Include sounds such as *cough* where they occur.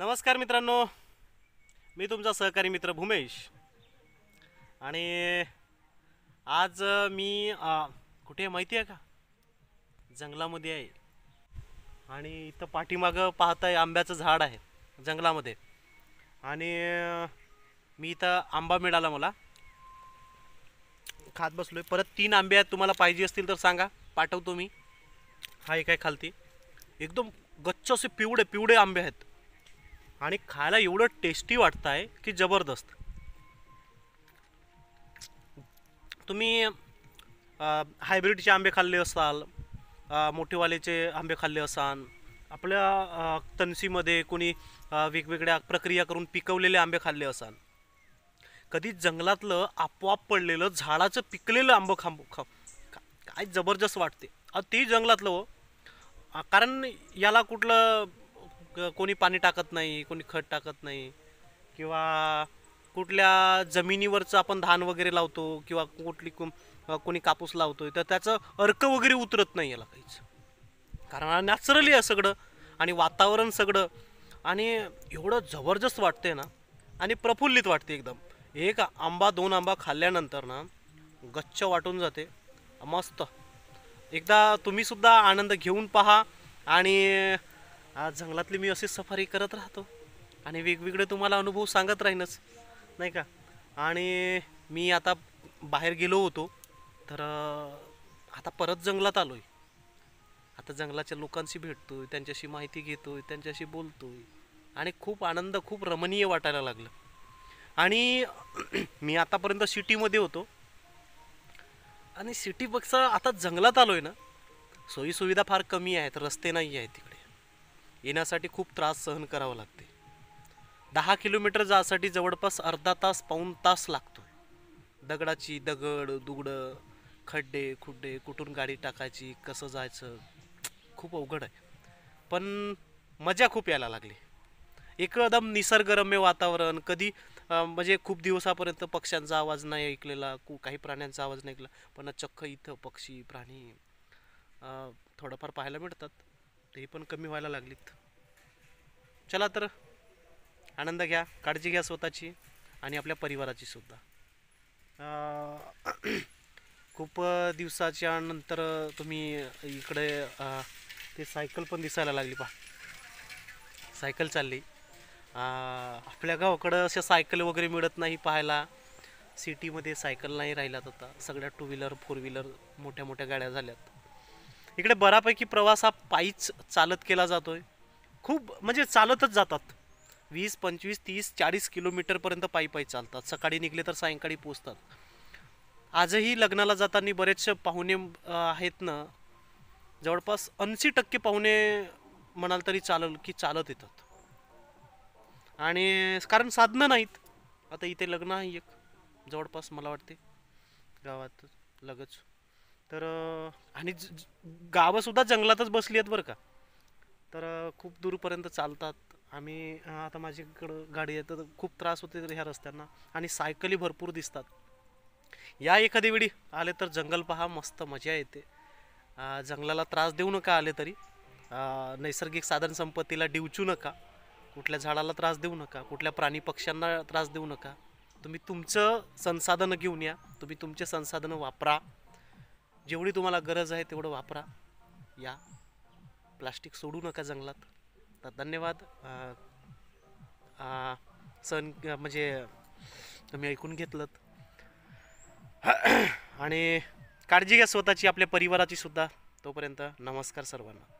नमस्कार मित्रांनो मी तुमचा सहकारी मित्र भूमेश आणि आज मी कुठे माहिती आहे का जंगलामध्ये आहे आणि इथं पाठीमागं पाहताय आंब्याचं झाड आहे जंगलामध्ये आणि मी इथं आंबा मिळाला मला खात बसलो आहे परत तीन आंबे आहेत तुम्हाला पाहिजे असतील तर सांगा पाठवतो मी हा एक आहे खालती एकदम गच्च असे पिवळे पिवळे आंबे आहेत आणि खायला एवढं टेस्टी वाटत आहे की जबरदस्त तुम्ही हायब्रिडचे आंबे खाल्ले असाल मोठेवालेचे आंबे खाल्ले असाल आपल्या तनसीमध्ये कोणी वेगवेगळ्या प्रक्रिया करून पिकवलेले आंबे खाल्ले असाल कधी जंगलातलं आपोआप पडलेलं झाडाचं पिकलेलं आंबं खांब खा काय जबरदस्त वाटते ते जंगलातलं हो कारण याला कुठलं कोणी पाणी टाकत नाही कोणी खत टाकत नाही किंवा कुठल्या जमिनीवरचं आपण धान वगैरे लावतो किंवा कुठली कोणी कापूस लावतोय तर त्याचं अर्क वगैरे उतरत नाही याला काहीच कारण नॅचरली आहे सगळं आणि वातावरण सगळं आणि एवढं जबरदस्त वाटते ना आणि प्रफुल्लित वाटते एकदम एक आंबा दोन आंबा खाल्ल्यानंतर ना गच्छ वाटून जाते मस्त एकदा तुम्हीसुद्धा आनंद घेऊन पहा आणि आज जंगलातली मी अशी सफारी करत राहतो आणि वेगवेगळे तुम्हाला अनुभव सांगत राहीनच नाही का आणि मी आता बाहेर गेलो होतो तर आता परत जंगलात आलो आहे आता जंगलाच्या लोकांशी भेटतो त्यांच्याशी माहिती घेतो आहे त्यांच्याशी बोलतो आहे आणि खूप आनंद खूप रमणीय वाटायला लागलं आणि *clears throat* मी आतापर्यंत सिटीमध्ये होतो आणि सिटीपेक्षा आता जंगलात आलो आहे ना सोयीसुविधा फार कमी आहेत रस्ते नाही आहेत तिकडे येण्यासाठी खूप त्रास सहन करावा लागते दहा किलोमीटर जासाठी जवळपास अर्धा तास पाऊन तास लागतो दगडाची दगड दुगडं खड्डे खुड्डे कुठून गाडी टाकायची कसं जायचं खूप अवघड आहे पण मजा खूप यायला लागली एकदम निसर्गरम्य वातावरण कधी म्हणजे खूप दिवसापर्यंत पक्ष्यांचा आवाज नाही ऐकलेला कु काही प्राण्यांचा आवाज नाही ऐकला पण चक्क इथं पक्षी प्राणी थोडंफार पाहायला मिळतात ते पण कमी व्हायला लागलीत चला तर आनंद घ्या काळजी घ्या स्वतःची आणि आपल्या परिवाराची सुद्धा *clears throat* खूप दिवसाच्या नंतर तुम्ही इकडे ते सायकल पण दिसायला लागली पहा सायकल चालली आपल्या गावाकडं असे सायकल वगैरे मिळत नाही पाहायला सिटीमध्ये सायकल नाही राहिल्यात आता सगळ्या टू व्हीलर फोर व्हीलर मोठ्या मोठ्या गाड्या झाल्यात इकडे बऱ्यापैकी प्रवास हा पायीच चालत केला जातो आहे खूप म्हणजे चालतच जातात वीस पंचवीस तीस चाळीस किलोमीटरपर्यंत पायी पायी चालतात सकाळी निघले तर सायंकाळी पोचतात आजही लग्नाला जाताना बरेचसे पाहुणे आहेत ना जवळपास ऐंशी टक्के पाहुणे म्हणाल तरी चालल की चालत येतात आणि कारण साधनं नाहीत आता इथे लग्न आहे एक जवळपास मला वाटते गावात लगच तर आणि गावंसुद्धा जंगलातच बसली आहेत बरं का तर खूप दूरपर्यंत चालतात आम्ही आता माझीकडं गाडी आहे तर खूप त्रास होते ह्या रस्त्यांना आणि सायकली भरपूर दिसतात या एखादी वेळी आले तर जंगल पहा मस्त मजा येते जंगलाला त्रास देऊ नका आले तरी नैसर्गिक साधन संपत्तीला डिवचू नका कुठल्या झाडाला त्रास देऊ नका कुठल्या प्राणी पक्ष्यांना त्रास देऊ नका तुम्ही तुमचं संसाधनं घेऊन या तुम्ही तुमचे संसाधनं वापरा जेवढी तुम्हाला गरज आहे तेवढं वापरा या प्लास्टिक सोडू नका जंगलात तर धन्यवाद सण म्हणजे तुम्ही ऐकून घेतलं आणि काळजी घ्या स्वतःची आपल्या परिवाराची सुद्धा तोपर्यंत नमस्कार सर्वांना